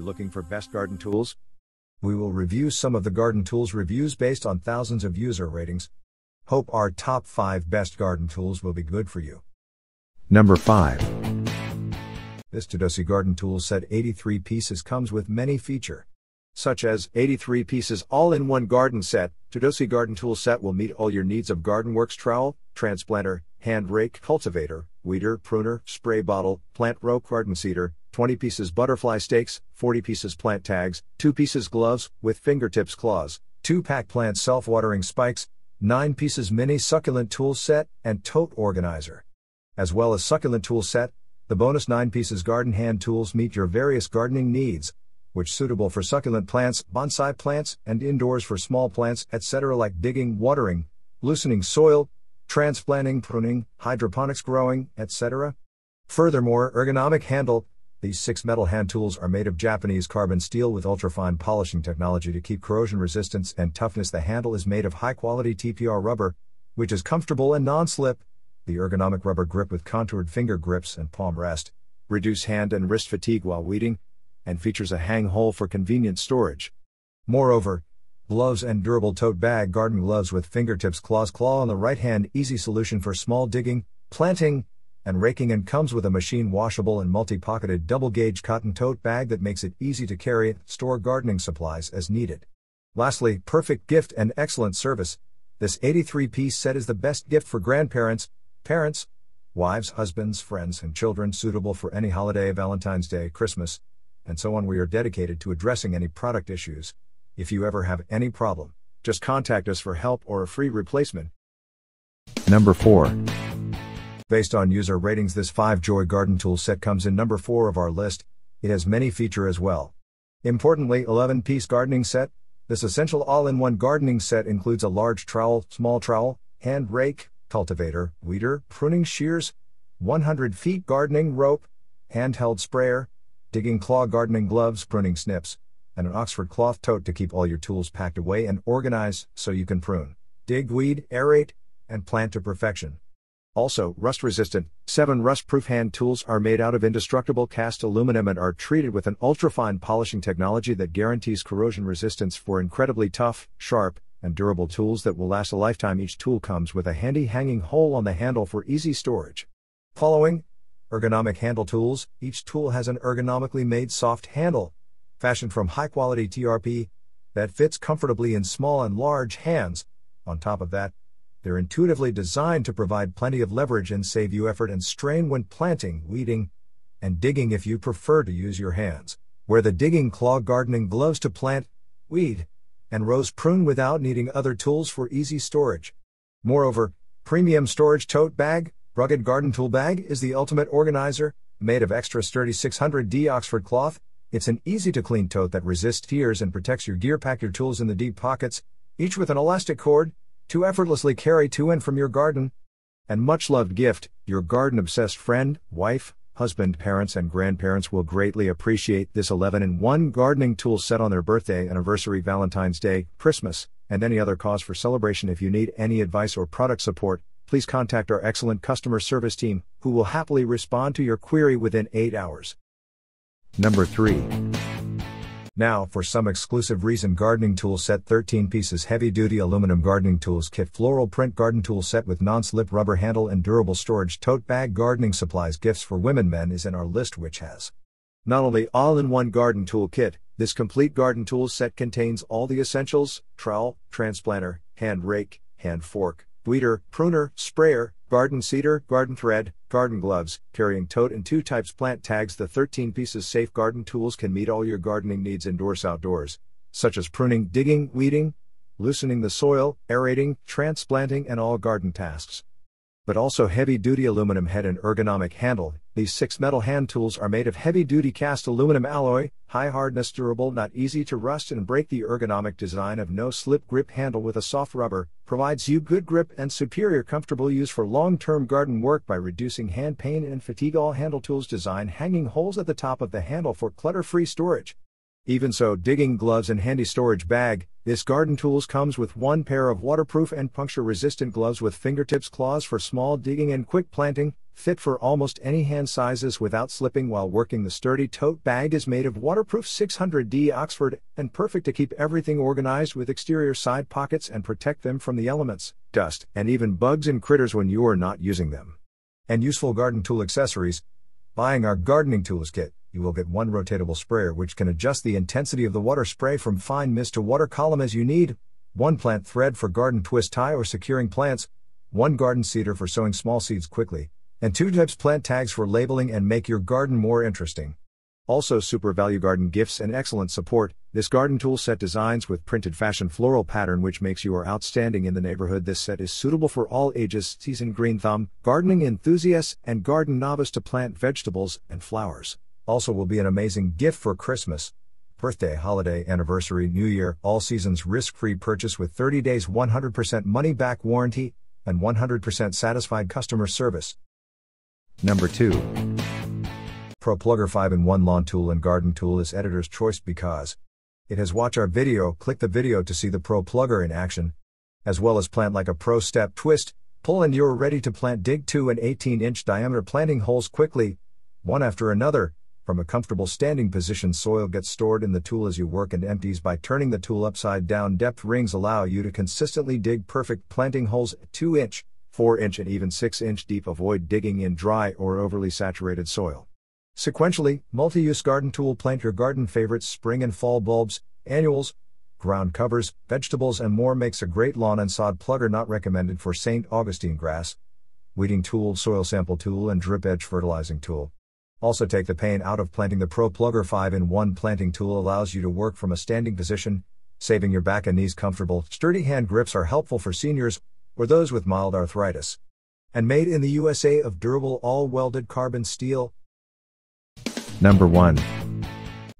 you looking for best garden tools? We will review some of the garden tools reviews based on thousands of user ratings. Hope our top 5 best garden tools will be good for you. Number 5. This Tadosi garden tool set 83 pieces comes with many feature such as 83 pieces all in one garden set. Tudosi Garden Tool Set will meet all your needs of garden works trowel, transplanter, hand rake, cultivator, weeder, pruner, spray bottle, plant rope, garden seeder, 20 pieces butterfly stakes, 40 pieces plant tags, 2 pieces gloves with fingertips claws, 2 pack plant self watering spikes, 9 pieces mini succulent tool set, and tote organizer. As well as succulent tool set, the bonus 9 pieces garden hand tools meet your various gardening needs, which suitable for succulent plants, bonsai plants, and indoors for small plants, etc. like digging, watering, loosening soil, transplanting, pruning, hydroponics growing, etc. Furthermore, ergonomic handle, these six metal hand tools are made of Japanese carbon steel with ultrafine polishing technology to keep corrosion resistance and toughness. The handle is made of high quality TPR rubber, which is comfortable and non slip. The ergonomic rubber grip with contoured finger grips and palm rest reduce hand and wrist fatigue while weeding, and features a hang hole for convenient storage. Moreover, gloves and durable tote bag garden gloves with fingertips claws claw on the right hand easy solution for small digging, planting, and raking and comes with a machine washable and multi-pocketed double gauge cotton tote bag that makes it easy to carry and store gardening supplies as needed. Lastly, perfect gift and excellent service. This 83-piece set is the best gift for grandparents, parents, wives, husbands, friends, and children suitable for any holiday, Valentine's Day, Christmas, and so on. We are dedicated to addressing any product issues. If you ever have any problem, just contact us for help or a free replacement. Number 4. Based on user ratings, this 5 Joy Garden tool set comes in number 4 of our list. It has many feature as well. Importantly, 11 piece gardening set. This essential all in one gardening set includes a large trowel, small trowel, hand rake, cultivator, weeder, pruning shears, 100 feet gardening rope, handheld sprayer, digging claw gardening gloves, pruning snips, and an Oxford cloth tote to keep all your tools packed away and organized so you can prune, dig weed, aerate, and plant to perfection. Also, rust resistant, 7 rust proof hand tools are made out of indestructible cast aluminum and are treated with an ultrafine polishing technology that guarantees corrosion resistance for incredibly tough, sharp, and durable tools that will last a lifetime. Each tool comes with a handy hanging hole on the handle for easy storage. Following Ergonomic handle tools each tool has an ergonomically made soft handle, fashioned from high quality TRP, that fits comfortably in small and large hands. On top of that, they're intuitively designed to provide plenty of leverage and save you effort and strain when planting, weeding, and digging if you prefer to use your hands. Wear the digging claw gardening gloves to plant, weed, and rose prune without needing other tools for easy storage. Moreover, premium storage tote bag, Rugged Garden Tool Bag is the ultimate organizer, made of extra sturdy 600D Oxford cloth. It's an easy to clean tote that resists tears and protects your gear. Pack your tools in the deep pockets, each with an elastic cord, to effortlessly carry to and from your garden. And much loved gift, your garden obsessed friend, wife, husband, parents, and grandparents will greatly appreciate this 11 in 1 gardening tool set on their birthday, anniversary, Valentine's Day, Christmas, and any other cause for celebration. If you need any advice or product support, please contact our excellent customer service team, who will happily respond to your query within 8 hours. Number 3. Now, for some exclusive reason, gardening tool set 13 pieces heavy duty aluminum gardening tools kit floral print garden tool set with non slip rubber handle and durable storage tote bag gardening supplies gifts for women men is in our list, which has not only all in one garden tool kit, this complete garden tool set contains all the essentials trowel, transplanter, hand rake, hand fork, weeder, pruner, sprayer, garden cedar, garden thread, garden gloves, carrying tote and two types plant tags. The 13 pieces safe garden tools can meet all your gardening needs indoors, outdoors, such as pruning, digging, weeding, loosening the soil, aerating, transplanting, and all garden tasks but also heavy-duty aluminum head and ergonomic handle. These six metal hand tools are made of heavy-duty cast aluminum alloy, high hardness durable not easy to rust and break the ergonomic design of no-slip grip handle with a soft rubber, provides you good grip and superior comfortable use for long-term garden work by reducing hand pain and fatigue all handle tools design hanging holes at the top of the handle for clutter-free storage. Even so, digging gloves and handy storage bag, this garden tools comes with one pair of waterproof and puncture resistant gloves with fingertips claws for small digging and quick planting, fit for almost any hand sizes without slipping while working. The sturdy tote bag is made of waterproof 600D Oxford and perfect to keep everything organized with exterior side pockets and protect them from the elements, dust, and even bugs and critters when you are not using them. And useful garden tool accessories. Buying our gardening tools kit you will get one rotatable sprayer which can adjust the intensity of the water spray from fine mist to water column as you need, one plant thread for garden twist tie or securing plants, one garden seeder for sowing small seeds quickly, and two types plant tags for labeling and make your garden more interesting. Also super value garden gifts and excellent support, this garden tool set designs with printed fashion floral pattern which makes you are outstanding in the neighborhood. This set is suitable for all ages, seasoned green thumb, gardening enthusiasts, and garden novice to plant vegetables and flowers also will be an amazing gift for Christmas, birthday, holiday, anniversary, New Year, all seasons risk free purchase with 30 days 100% money back warranty, and 100% satisfied customer service. Number 2. Pro Plugger 5 in 1 Lawn Tool and Garden Tool is editor's choice because it has watch our video, click the video to see the Pro Plugger in action, as well as plant like a pro step twist, pull and you're ready to plant dig 2 and 18 inch diameter planting holes quickly, one after another, from a comfortable standing position, soil gets stored in the tool as you work and empties by turning the tool upside down. Depth rings allow you to consistently dig perfect planting holes 2 inch, 4 inch, and even 6 inch deep. Avoid digging in dry or overly saturated soil. Sequentially, multi use garden tool plant your garden favorites spring and fall bulbs, annuals, ground covers, vegetables, and more makes a great lawn and sod plugger not recommended for St. Augustine grass. Weeding tool, soil sample tool, and drip edge fertilizing tool. Also take the pain out of planting the Pro Plugger 5-in-1 planting tool allows you to work from a standing position, saving your back and knees comfortable. Sturdy hand grips are helpful for seniors or those with mild arthritis. And made in the USA of durable all-welded carbon steel. Number 1.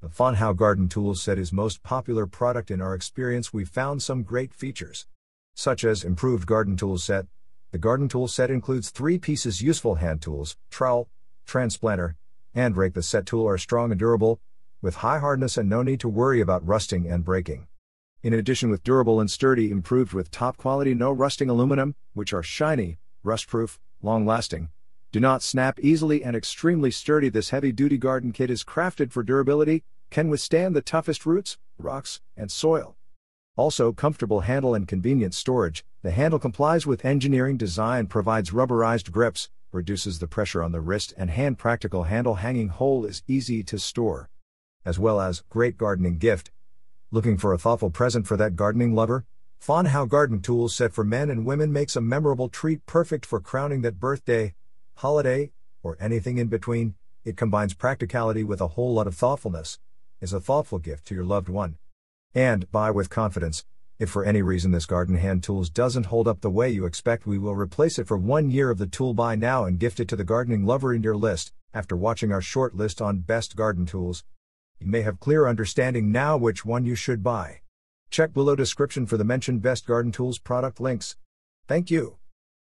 The Fonhau Garden Tool Set is most popular product in our experience. We found some great features, such as improved garden tool set. The garden tool set includes three pieces useful hand tools, trowel, transplanter, and rake the set tool are strong and durable, with high hardness and no need to worry about rusting and breaking. In addition with durable and sturdy improved with top quality no rusting aluminum, which are shiny, rust-proof, long-lasting, do not snap easily and extremely sturdy this heavy-duty garden kit is crafted for durability, can withstand the toughest roots, rocks, and soil. Also comfortable handle and convenient storage, the handle complies with engineering design provides rubberized grips, reduces the pressure on the wrist and hand practical handle hanging hole is easy to store. As well as, great gardening gift. Looking for a thoughtful present for that gardening lover? how Garden Tools set for men and women makes a memorable treat perfect for crowning that birthday, holiday, or anything in between. It combines practicality with a whole lot of thoughtfulness, is a thoughtful gift to your loved one. And buy with confidence. If for any reason this garden hand tools doesn't hold up the way you expect, we will replace it for one year of the tool buy now and gift it to the gardening lover in your list, after watching our short list on best garden tools. You may have clear understanding now which one you should buy. Check below description for the mentioned best garden tools product links. Thank you.